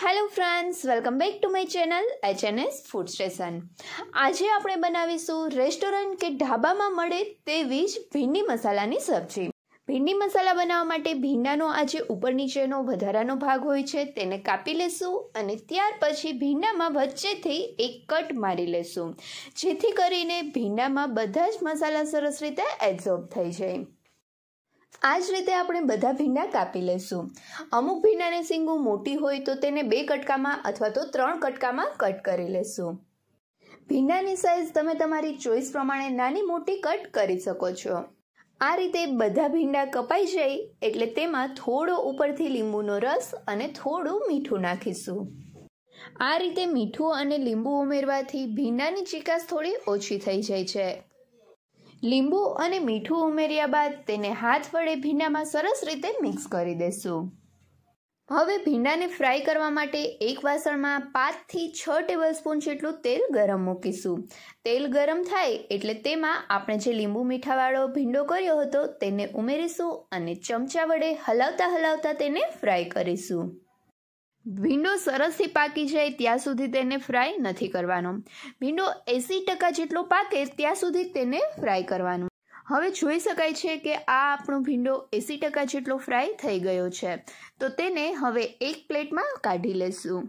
hello friends welcome back to my channel H N S food station આજે આપણે બનાવીશું restaurant કે ઢાબામાં મળે તેવી જ ભીંડી મસાલાની સબ્જી ભીંડી મસાલા બનાવવા માટે ભીંડાનો આ જે ઉપર નીચેનો વધારાનો ભાગ હોય છે તેને કાપી લેશું અને ત્યાર પછી ભીંડામાં વચ્ચેથી એક કટ મારી લેશું જેથી કરીને ભીંડામાં બધા જ મસાલા સરસ રીતે એબ્ઝોર્બ થઈ જાય આ જ રીતે આપણે બધા ભીંડા કાપી લઈશું અમુક ભીંડાને સિંગું મોટી હોય તો તેને બે કટકામાં અથવા તો ત્રણ કટકામાં કટ કરી લઈશું ભીંડાની સાઇઝ તમે તમારી ચોઈસ પ્રમાણે નાની મોટી કટ કરી શકો છો આ રીતે બધા ભીંડા કપાઈ જાય એટલે તેમાં થોડો ઉપરથી લીંબુનો રસ અને થોડું મીઠું નાખીશું આ રીતે મીઠું અને લીંબુ ઉમેરવાથી ભીંડાની ચિકાસ થોડી ઓછી થઈ જાય છે લીંબુ અને મીઠું ઉમેર્યા બાદ તેને હાથ વડે ભીંડામાં સરસ રીતે મિક્સ કરી દેશું હવે ભીંડાને ફ્રાય કરવા માટે એક વાસણમાં પાંચથી છ ટેબલ સ્પૂન જેટલું તેલ ગરમ મૂકીશું તેલ ગરમ થાય એટલે તેમાં આપણે જે લીંબુ મીઠાવાળો ભીંડો કર્યો હતો તેને ઉમેરીશું અને ચમચા વડે હલાવતા હલાવતા તેને ફ્રાય કરીશું ભીંડો સરસથી પાકી જાય ત્યાં સુધી તેને ફ્રાય નથી કરવાનો ભીંડો એંસી ટકા જેટલો પાકે ત્યાં સુધી તેને ફ્રાય કરવાનું હવે જોઈ શકાય છે કે આ આપણો ભીંડો એંસી ટકા જેટલો ફ્રાય થઈ ગયો છે તો તેને હવે એક પ્લેટમાં કાઢી લેશું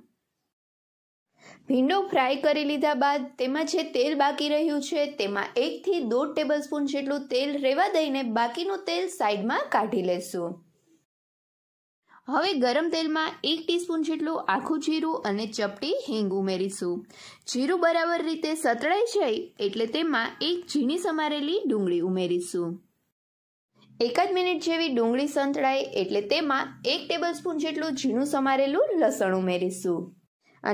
ભીંડો ફ્રાય કરી લીધા બાદ તેમાં જે તેલ બાકી રહ્યું છે તેમાં એકથી દોઢ સ્પૂન જેટલું તેલ રેવા દઈને બાકીનું તેલ સાઈડમાં કાઢી લેશું હવે ગરમ તેલમાં એક ટીસ્પૂન જેટલું આખું જીરું અને ચપટી હિંગ ઉમેરીશું જીરું બરાબર રીતે સતળાઈ જાય એટલે તેમાં એક ઝીણી સમારેલી ડુંગળી ઉમેરીશું એકાદ મિનિટ જેવી ડુંગળી સંતળાય એટલે તેમાં એક ટેબલસ્પૂન જેટલું ઝીણું સમારેલું લસણ ઉમેરીશું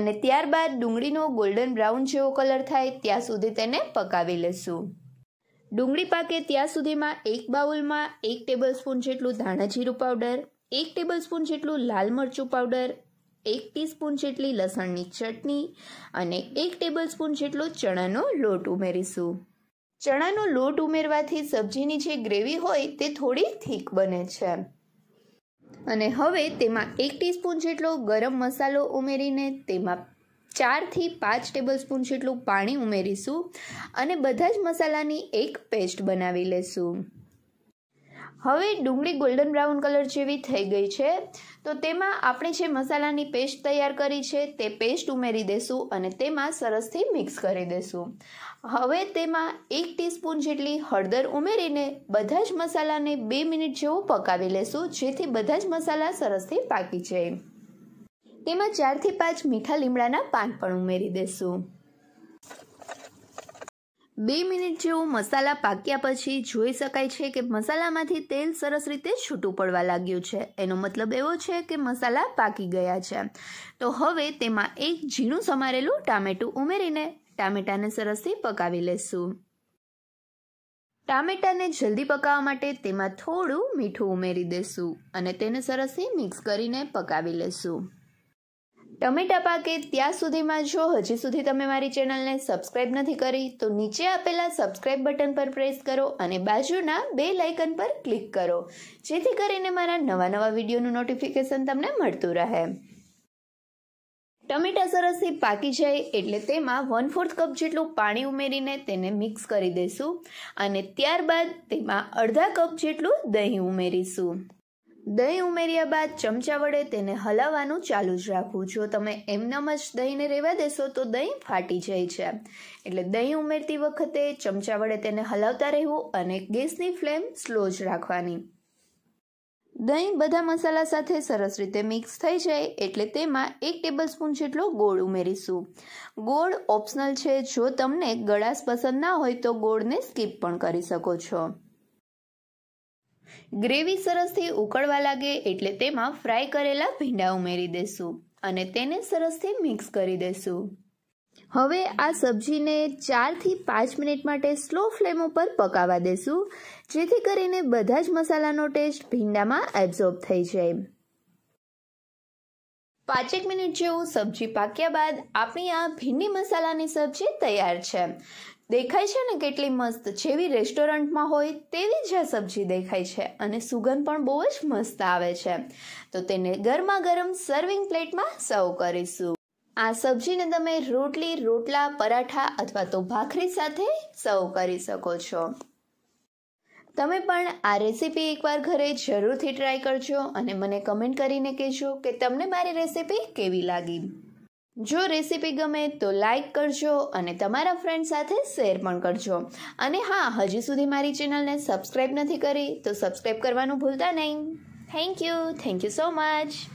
અને ત્યારબાદ ડુંગળીનો ગોલ્ડન બ્રાઉન જેવો કલર થાય ત્યાં સુધી તેને પકાવી લેશું ડુંગળી પાકે ત્યાં સુધીમાં એક બાઉલમાં એક ટેબલસ્પૂન જેટલું ધાણા જીરું પાવડર એક ટેબલ સ્પૂન જેટલું લાલ મરચું પાવડર એક ટીસ્પૂન જેટલી લસણની ચટણી અને એક ટેબલ સ્પૂન જેટલો ચણાનો લોટ ઉમેરીશું ચણાનો લોટ ઉમેરવાથી સબ્જીની જે ગ્રેવી હોય તે થોડી થીક બને છે અને હવે તેમાં એક ટીસ્પૂન જેટલો ગરમ મસાલો ઉમેરીને તેમાં ચારથી પાંચ ટેબલ સ્પૂન જેટલું પાણી ઉમેરીશું અને બધા જ મસાલાની એક પેસ્ટ બનાવી લેશું હવે ડુંગળી ગોલ્ડન બ્રાઉન કલર જેવી થઈ ગઈ છે તો તેમાં આપણે જે મસાલાની પેસ્ટ તૈયાર કરી છે તે પેસ્ટ ઉમેરી દેશું અને તેમાં સરસથી મિક્સ કરી દેશું હવે તેમાં એક ટીસ્પૂન જેટલી હળદર ઉમેરીને બધા જ મસાલાને બે મિનિટ જેવું પકાવી લેશું જેથી બધા જ મસાલા સરસથી પાકી જાય તેમાં ચારથી પાંચ મીઠા લીમડાના પાન પણ ઉમેરી દેશું બે મિનિટ જેવો મસાલા પાક્યા પછી જોઈ શકાય છે કે મસાલામાંથી તેલ સરસ રીતે છૂટું પડવા લાગ્યું છે એનો મતલબ એવો છે કે મસાલા પાકી ગયા છે તો હવે તેમાં એક ઝીણું સમારેલું ટામેટું ઉમેરીને ટામેટાને સરસથી પકાવી લેશું ટામેટાને જલ્દી પકાવવા માટે તેમાં થોડું મીઠું ઉમેરી દેશું અને તેને સરસથી મિક્સ કરીને પકાવી લેશું ટમેટા પાકે ત્યાં સુધીમાં જો હજી સુધી તમે મારી ચેનલને સબસ્ક્રાઈબ નથી કરી તો નીચે આપેલા સબસ્ક્રાઈબ બટન પર પ્રેસ કરો અને બાજુના બે લાઇકન પર ક્લિક કરો જેથી કરીને મારા નવા નવા વિડીયોનું નોટિફિકેશન તમને મળતું રહે ટમેટા સરસથી પાકી જાય એટલે તેમાં વન ફોર્થ કપ જેટલું પાણી ઉમેરીને તેને મિક્સ કરી દઈશું અને ત્યારબાદ તેમાં અડધા કપ જેટલું દહીં ઉમેરીશું દહીં ઉમેર્યા બાદ ચમચા વડે તેને હલાવવાનું ચાલુ જ રાખવું જો તમે એમનામ જ દહીંને રહેવા દેશો તો દહીં ફાટી જાય છે એટલે દહીં ઉમેરતી વખતે ચમચા વડે તેને હલાવતા રહેવું અને ગેસની ફ્લેમ સ્લો જ રાખવાની દહીં બધા મસાલા સાથે સરસ રીતે મિક્સ થઈ જાય એટલે તેમાં એક ટેબલ સ્પૂન જેટલો ગોળ ઉમેરીશું ગોળ ઓપ્શનલ છે જો તમને ગળાશ પસંદ ના હોય તો ગોળને સ્કીપ પણ કરી શકો છો ગ્રેવી સરસથી ઉકળવા લાગે એટલે તેમાં ફ્રાય કરેલા ભીંડા ઉમેરી દેશું અને તેને સરસથી મિક્સ કરી દેશું હવે આ સબ્જીને ચારથી પાંચ મિનિટ માટે સ્લો ફ્લેમ ઉપર પકાવવા દેશું જેથી કરીને બધા જ મસાલાનો ટેસ્ટ ભીંડામાં એબ્ઝોર્બ થઈ જાય પાંચેક મિનિટ જેવું સબ્જી પાક્યા બાદ આપણી આ ભીંડી મસાલાની સબ્જી તૈયાર છે દેખાય છે ને કેટલી મસ્ત જેવી રેસ્ટોરન્ટમાં હોય તેવી જ આ સબ્જી દેખાય છે અને સુગંધ પણ બહુ જ મસ્ત આવે છે તો તેને ગરમા ગરમ સર્વિંગ પ્લેટમાં સર્વ કરીશું આ સબ્જીને તમે રોટલી રોટલા પરાઠા અથવા તો ભાખરી સાથે સર્વ કરી શકો છો તમે પણ આ રેસીપી એકવાર ઘરે જરૂરથી ટ્રાય કરજો અને મને કમેન્ટ કરીને કહેજો કે તમને મારી રેસીપી કેવી લાગી જો રેસીપી ગમે તો લાઈક કરજો અને તમારા ફ્રેન્ડ સાથે શેર પણ કરજો અને હા હજી સુધી મારી ચેનલને સબસ્ક્રાઈબ નથી કરી તો સબસ્ક્રાઈબ કરવાનું ભૂલતા નહીં thank you thank you so much